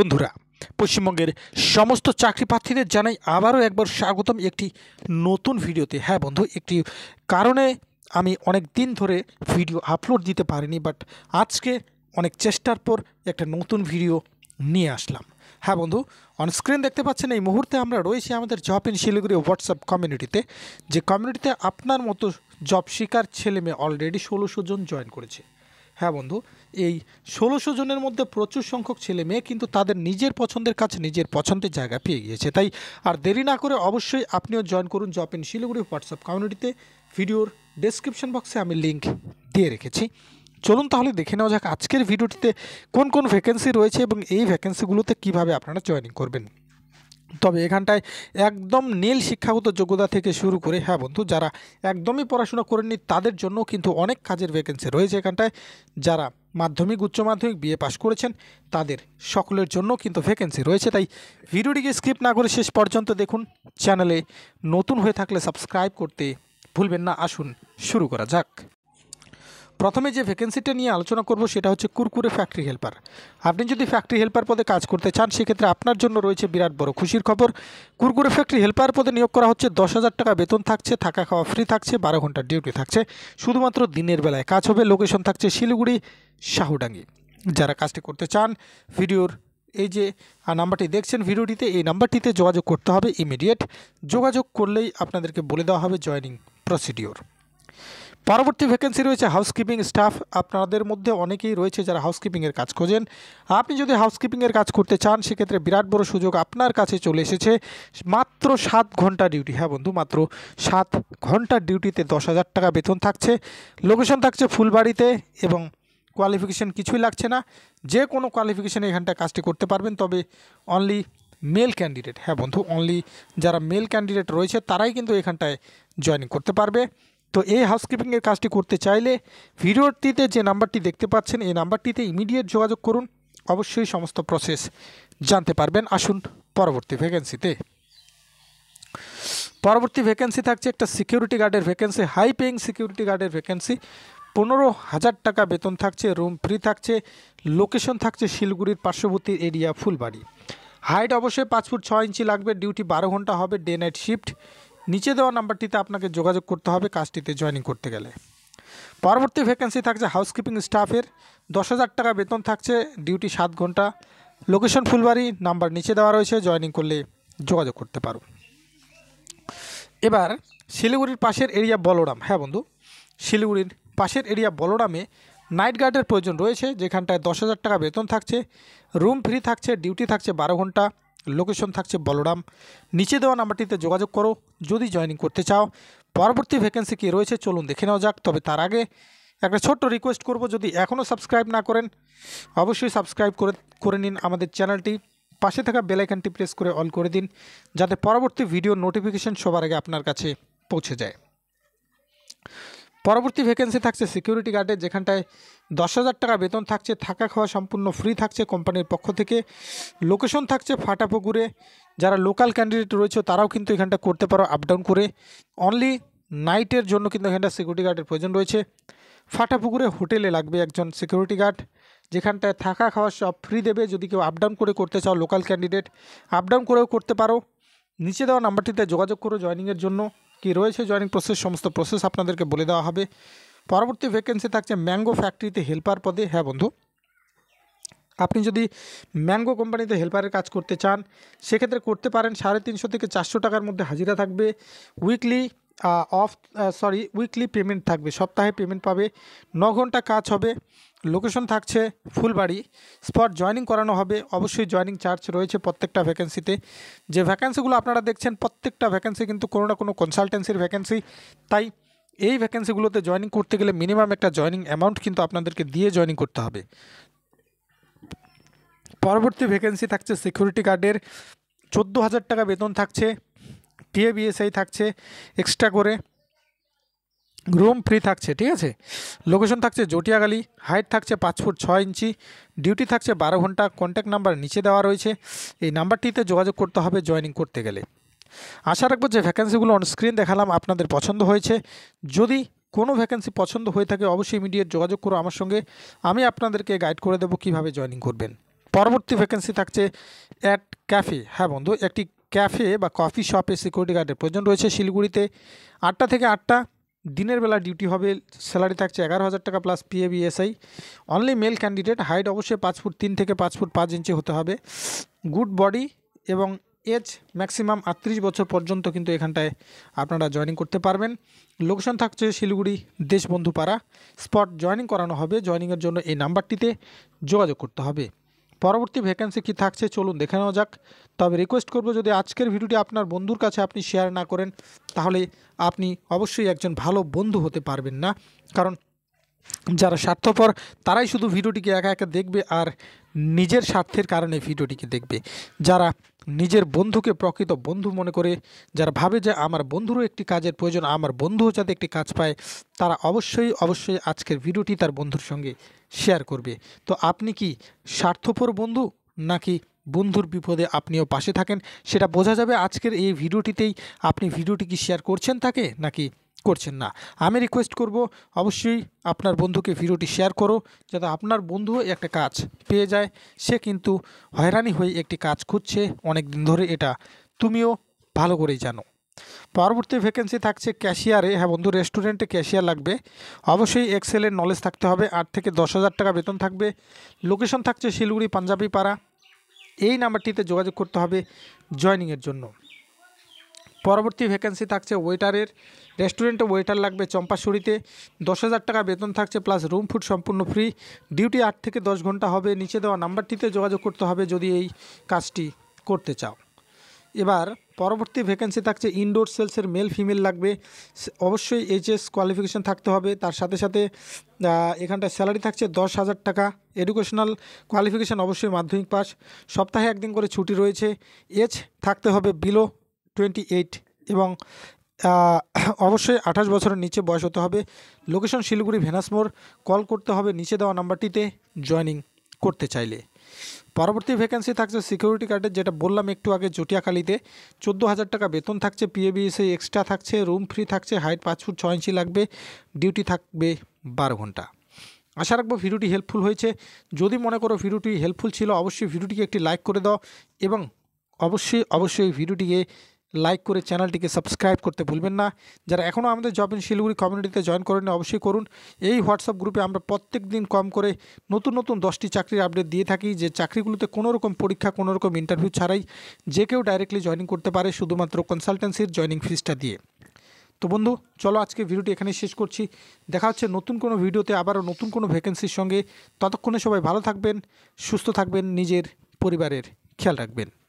বন্ধুরা পশ্চিমবঙ্গের সমস্ত চাকরি প্রার্থীদের জানাই আবারও একবার স্বাগতম একটি নতুন ভিডিওতে হ্যাঁ বন্ধু একটি কারণে আমি অনেক দিন ধরে ভিডিও আপলোড দিতে পারিনি বাট আজকে অনেক চেষ্টার পর একটা নতুন ভিডিও নিয়ে আসলাম হ্যাঁ বন্ধু অনস্ক্রিন দেখতে পাচ্ছেন এই মুহূর্তে আমরা রয়েছি আমাদের জব ইন শিলিগুড়ি হোয়াটসঅ্যাপ কমিউনিটিতে যে কমিউনিটিতে আপনার মতো জব শিকার মেয়ে অলরেডি ষোলোশো জন জয়েন করেছে হ্যাঁ বন্ধু এই ষোলোশো জনের মধ্যে প্রচুর সংখ্যক ছেলে মেয়ে কিন্তু তাদের নিজের পছন্দের কাছে নিজের পছন্দের জায়গা পেয়ে গিয়েছে তাই আর দেরি না করে অবশ্যই আপনিও জয়েন করুন জপ ইন শিলিগুড়ি হোয়াটসঅ্যাপ কমিউনিটিতে ভিডিওর ডেসক্রিপশন বক্সে আমি লিঙ্ক দিয়ে রেখেছি চলুন তাহলে দেখে নেওয়া যাক আজকের ভিডিওটিতে কোন কোন ভ্যাকেন্সি রয়েছে এবং এই ভ্যাকেন্সিগুলোতে কিভাবে আপনারা জয়েনিং করবেন তবে এখানটায় একদম নীল শিক্ষাগত যোগ্যতা থেকে শুরু করে হ্যাঁ বন্ধু যারা একদমই পড়াশোনা করেননি তাদের জন্য কিন্তু অনেক কাজের ভ্যাকেন্সি রয়েছে এখানটায় যারা মাধ্যমিক উচ্চ মাধ্যমিক বিএ পাশ করেছেন তাদের সকলের জন্য কিন্তু ভ্যাকেন্সি রয়েছে তাই ভিডিওটিকে স্কিপ না করে শেষ পর্যন্ত দেখুন চ্যানেলে নতুন হয়ে থাকলে সাবস্ক্রাইব করতে ভুলবেন না আসুন শুরু করা যাক প্রথমে যে ভ্যাকেন্সিটা নিয়ে আলোচনা করব সেটা হচ্ছে কুরকুরে ফ্যাক্টরি হেল্পার আপনি যদি ফ্যাক্টরি হেল্পার পদে কাজ করতে চান সেক্ষেত্রে আপনার জন্য রয়েছে বিরাট বড় খুশির খবর কুরকুরে ফ্যাক্টরি হেল্পার পদে নিয়োগ করা হচ্ছে দশ হাজার টাকা বেতন থাকছে থাকা খাওয়া ফ্রি থাকছে বারো ঘন্টার ডিউটি থাকছে শুধুমাত্র দিনের বেলায় কাজ হবে লোকেশন থাকছে শিলিগুড়ি শাহুডাঙ্গি যারা কাজটি করতে চান ভিডিওর এই যে নাম্বারটি দেখছেন ভিডিওটিতে এই নাম্বারটিতে যোগাযোগ করতে হবে ইমিডিয়েট যোগাযোগ করলেই আপনাদেরকে বলে দেওয়া হবে জয়নিং প্রসিডিওর পরবর্তী ভ্যাকেন্সি রয়েছে হাউসকিপিং স্টাফ আপনাদের মধ্যে অনেকেই রয়েছে যারা হাউসকিপিংয়ের কাজ খোঁজেন আপনি যদি হাউসকিপিংয়ের কাজ করতে চান সেক্ষেত্রে বিরাট বড় সুযোগ আপনার কাছে চলে এসেছে মাত্র সাত ঘন্টা ডিউটি হ্যাঁ বন্ধু মাত্র সাত ঘন্টার ডিউটিতে দশ হাজার টাকা বেতন থাকছে লোকেশন থাকছে ফুলবাড়িতে এবং কোয়ালিফিকেশান কিছুই লাগছে না যে কোনো কোয়ালিফিকেশানে এখানটা কাজটি করতে পারবেন তবে অনলি মেল ক্যান্ডিডেট হ্যাঁ বন্ধু অনলি যারা মেল ক্যান্ডিডেট রয়েছে তারাই কিন্তু এখানটায় জয়েনিং করতে পারবে তো এই হাউসকিপিংয়ের কাজটি করতে চাইলে ভিডিওটিতে যে নাম্বারটি দেখতে পাচ্ছেন এই নাম্বারটিতে ইমিডিয়েট যোগাযোগ করুন অবশ্যই সমস্ত প্রসেস জানতে পারবেন আসুন পরবর্তী ভ্যাকেন্সিতে পরবর্তী ভ্যাকেন্সি থাকছে একটা সিকিউরিটি গার্ডের ভ্যাকেন্সি হাই পেইং সিকিউরিটি গার্ডের ভ্যাকেন্সি পনেরো হাজার টাকা বেতন থাকছে রুম ফ্রি থাকছে লোকেশন থাকছে শিলগুড়ির পার্শ্ববর্তী এরিয়া ফুলবাড়ি হাইট অবশ্যই পাঁচ ফুট ছ ইঞ্চি লাগবে ডিউটি বারো ঘন্টা হবে ডে নাইট শিফট নিচে দেওয়া নাম্বারটিতে আপনাকে যোগাযোগ করতে হবে কাজটিতে জয়েনিং করতে গেলে পরবর্তী ভ্যাকেন্সি থাকছে হাউসকিপিং স্টাফের দশ হাজার টাকা বেতন থাকছে ডিউটি সাত ঘন্টা লোকেশন ফুলবাড়ি নাম্বার নিচে দেওয়া রয়েছে জয়েনিং করলে যোগাযোগ করতে পারো এবার শিলিগুড়ির পাশের এরিয়া বলরাম হ্যাঁ বন্ধু শিলিগুড়ির পাশের এরিয়া বলরামে নাইট গার্ডের প্রয়োজন রয়েছে যেখানটায় দশ হাজার টাকা বেতন থাকছে রুম ফ্রি থাকছে ডিউটি থাকছে বারো ঘন্টা লোকেশন থাকছে বলরাম নিচে দেওয়া নাম্বারটিতে যোগাযোগ করো যদি জয়নিং করতে চাও পরবর্তী ভ্যাকেন্সি কী রয়েছে চলুন দেখে নেওয়া যাক তবে তার আগে একটা ছোট্ট রিকোয়েস্ট করব যদি এখনও সাবস্ক্রাইব না করেন অবশ্যই সাবস্ক্রাইব করে করে নিন আমাদের চ্যানেলটি পাশে থাকা বেলাইকানটি প্রেস করে অল করে দিন যাতে পরবর্তী ভিডিও নোটিফিকেশন সবার আগে আপনার কাছে পৌঁছে যায় পরবর্তী ভ্যাকেন্সি থাকছে সিকিউরিটি গার্ডে যেখানটায় দশ হাজার টাকা বেতন থাকছে থাকা খাওয়া সম্পূর্ণ ফ্রি থাকছে কোম্পানির পক্ষ থেকে লোকেশন থাকছে ফাটাপুকুরে যারা লোকাল ক্যান্ডিডেট রয়েছে তারাও কিন্তু এখানটা করতে পারো আপ ডাউন করে অনলি নাইটের জন্য কিন্তু এখানটা সিকিউরিটি গার্ডের প্রয়োজন রয়েছে ফাটাপুকুরে হোটেলে লাগবে একজন সিকিউরিটি গার্ড যেখানটায় থাকা খাওয়া সব ফ্রি দেবে যদি কেউ আপ ডাউন করে করতে চাও লোকাল ক্যান্ডিডেট আপ ডাউন করেও করতে পারো নিচে দেওয়া নাম্বারটিতে যোগাযোগ করো জয়নিংয়ের জন্য কি রয়েছে জয়েনিং প্রসেস সমস্ত প্রসেস আপনাদেরকে বলে দেওয়া হবে পরবর্তী ভ্যাকেন্সি থাকছে ম্যাঙ্গো ফ্যাক্টরিতে হেল্পার পদে হ্যাঁ বন্ধু আপনি যদি ম্যাঙ্গো কোম্পানিতে হেল্পারের কাজ করতে চান সেক্ষেত্রে করতে পারেন সাড়ে তিনশো থেকে চারশো টাকার মধ্যে হাজিরা থাকবে weekly off sorry weekly payment থাকবে সপ্তাহে পেমেন্ট পাবে ন ঘন্টা কাজ হবে লোকেশন থাকছে ফুলবাড়ি স্পট জয়নিং করানো হবে অবশ্যই জয়নিং চার্জ রয়েছে প্রত্যেকটা ভ্যাকেন্সিতে যে ভ্যাকেন্সিগুলো আপনারা দেখছেন প্রত্যেকটা ভ্যাকেন্সি কিন্তু কোনো না কোনো কনসালটেন্সির ভ্যাকেন্সি তাই এই ভ্যাকেন্সিগুলোতে জয়নিং করতে গেলে মিনিমাম একটা জয়নিং অ্যামাউন্ট কিন্তু আপনাদেরকে দিয়ে জয়নিং করতে হবে পরবর্তী ভ্যাকেন্সি থাকছে সিকিউরিটি গার্ডের চোদ্দো হাজার টাকা বেতন থাকছে টিএ বিএসআই থাকছে এক্সট্রা করে রুম ফ্রি থাকছে ঠিক আছে লোকেশন থাকছে জটিয়াগালি হাইট থাকছে পাঁচ ফুট ছ ইঞ্চি ডিউটি থাকছে বারো ঘন্টা কন্ট্যাক্ট নাম্বার নিচে দেওয়া রয়েছে এই নাম্বারটিতে যোগাযোগ করতে হবে জয়েনিং করতে গেলে আশা রাখবো যে ভ্যাকেন্সিগুলো অনস্ক্রিন দেখালাম আপনাদের পছন্দ হয়েছে যদি কোনো ভ্যাকেন্সি পছন্দ হয়ে থাকে অবশ্যই ইমিডিয়েট যোগাযোগ করো আমার সঙ্গে আমি আপনাদেরকে গাইড করে দেবো কিভাবে জয়েনিং করবেন পরবর্তী ভ্যাকেন্সি থাকছে অ্যাট ক্যাফে হ্যাঁ বন্ধু একটি ক্যাফে বা কফি শপে সিকিউরিটি গার্ডের প্রয়োজন রয়েছে শিলিগুড়িতে আটটা থেকে আটটা দিনের বেলা ডিউটি হবে স্যালারি থাকছে এগারো হাজার টাকা প্লাস পি বিএসআই অনলি মেল ক্যান্ডিডেট হাইট অবশ্যই পাঁচ ফুট তিন থেকে পাঁচ ফুট পাঁচ ইঞ্চি হতে হবে গুড বডি এবং এজ ম্যাক্সিমাম আটত্রিশ বছর পর্যন্ত কিন্তু এখানটায় আপনারা জয়নিং করতে পারবেন লোকেশন থাকছে শিলিগুড়ি দেশবন্ধু পাড়া স্পট জয়নিং করানো হবে জয়নিংয়ের জন্য এই নাম্বারটিতে যোগাযোগ করতে হবে পরবর্তী ভ্যাকেন্সি কি থাকছে চলুন দেখে নেওয়া যাক তবে রিকোয়েস্ট করব যদি আজকের ভিডিওটি আপনার বন্ধুর কাছে আপনি শেয়ার না করেন তাহলে আপনি অবশ্যই একজন ভালো বন্ধু হতে পারবেন না কারণ যারা স্বার্থপর তারাই শুধু ভিডিওটিকে একা একা দেখবে আর নিজের স্বার্থের কারণে ভিডিওটিকে দেখবে যারা নিজের বন্ধুকে প্রকৃত বন্ধু মনে করে যারা ভাবে যে আমার বন্ধুরও একটি কাজের প্রয়োজন আমার বন্ধুও যাতে একটি কাজ পায় তারা অবশ্যই অবশ্যই আজকের ভিডিওটি তার বন্ধুর সঙ্গে শেয়ার করবে তো আপনি কি স্বার্থপর বন্ধু নাকি বন্ধুর বিপদে আপনিও পাশে থাকেন সেটা বোঝা যাবে আজকের এই ভিডিওটিতেই আপনি ভিডিওটি কি শেয়ার করছেন তাকে নাকি করছেন না আমি রিকোয়েস্ট করব অবশ্যই আপনার বন্ধুকে ভিডিওটি শেয়ার করো যাতে আপনার বন্ধু একটা কাজ পেয়ে যায় সে কিন্তু হয়রানি হয়ে একটি কাজ খুঁজছে অনেক দিন ধরে এটা তুমিও ভালো করেই জানো পরবর্তী ভ্যাকেন্সি থাকছে ক্যাশিয়ারে হ্যাঁ বন্ধু রেস্টুরেন্টে ক্যাশিয়ার লাগবে অবশ্যই এক্সেলের নলেজ থাকতে হবে আট থেকে দশ হাজার টাকা বেতন থাকবে লোকেশন থাকছে শিলিগুড়ি পাঞ্জাবি পাড়া এই নাম্বারটিতে যোগাযোগ করতে হবে জয়নিংয়ের জন্য পরবর্তী ভ্যাকেন্সি থাকছে ওয়েটারের রেস্টুরেন্টে ওয়েটার লাগবে চম্পাশুড়িতে দশ হাজার টাকা বেতন থাকছে প্লাস রুম ফুড সম্পূর্ণ ফ্রি ডিউটি আট থেকে দশ ঘন্টা হবে নিচে দেওয়া নাম্বারটিতে যোগাযোগ করতে হবে যদি এই কাজটি করতে চাও এবার পরবর্তী ভ্যাকেন্সি থাকছে ইনডোর সেলসের মেল ফিমেল লাগবে অবশ্যই এইচএস কোয়ালিফিকেশান থাকতে হবে তার সাথে সাথে এখানটায় স্যালারি থাকছে দশ হাজার টাকা এডুকেশনাল কোয়ালিফিকেশান অবশ্যই মাধ্যমিক পাস সপ্তাহে একদিন করে ছুটি রয়েছে এজ থাকতে হবে বিলো টোয়েন্টি এইট এবং অবশ্যই আঠাশ বছরের নিচে বয়স হতে হবে লোকেশন শিলিগুড়ি ভেনাসমোর কল করতে হবে নিচে দেওয়া নাম্বারটিতে জয়নিং করতে চাইলে পরবর্তী ভ্যাকেন্সি থাকছে সিকিউরিটি গার্ডের যেটা বললাম একটু আগে জটিয়াখালিতে চোদ্দো হাজার টাকা বেতন থাকছে পিএবিএসএ এক্সট্রা থাকছে রুম ফ্রি থাকছে হাইট পাঁচ ফুট ছ ইঞ্চি লাগবে ডিউটি থাকবে বারো ঘন্টা আশা রাখবো ভিডিওটি হেল্পফুল হয়েছে যদি মনে করো ভিডিওটি হেল্পফুল ছিল অবশ্যই ভিডিওটিকে একটি লাইক করে দাও এবং অবশ্যই অবশ্যই ভিডিওটিকে লাইক করে চ্যানেলটিকে সাবস্ক্রাইব করতে ভুলবেন না যারা এখনও আমাদের জব ইন শিলিগুড়ি কমিউনিটিতে জয়েন করেন অবশ্যই করুন এই হোয়াটসঅ্যাপ গ্রুপে আমরা প্রত্যেক দিন কম করে নতুন নতুন দশটি চাকরির আপডেট দিয়ে থাকি যে চাকরিগুলোতে কোনোরকম পরীক্ষা কোনো রকম ইন্টারভিউ ছাড়াই যে কেউ ডাইরেক্টলি জয়েনিং করতে পারে শুধুমাত্র কনসালটেন্সির জয়েনিং ফিজটা দিয়ে তো বন্ধু চলো আজকে ভিডিওটি এখানে শেষ করছি দেখা হচ্ছে নতুন কোনো ভিডিওতে আবারও নতুন কোনো ভ্যাকেন্সির সঙ্গে ততক্ষণে সবাই ভালো থাকবেন সুস্থ থাকবেন নিজের পরিবারের খেয়াল রাখবেন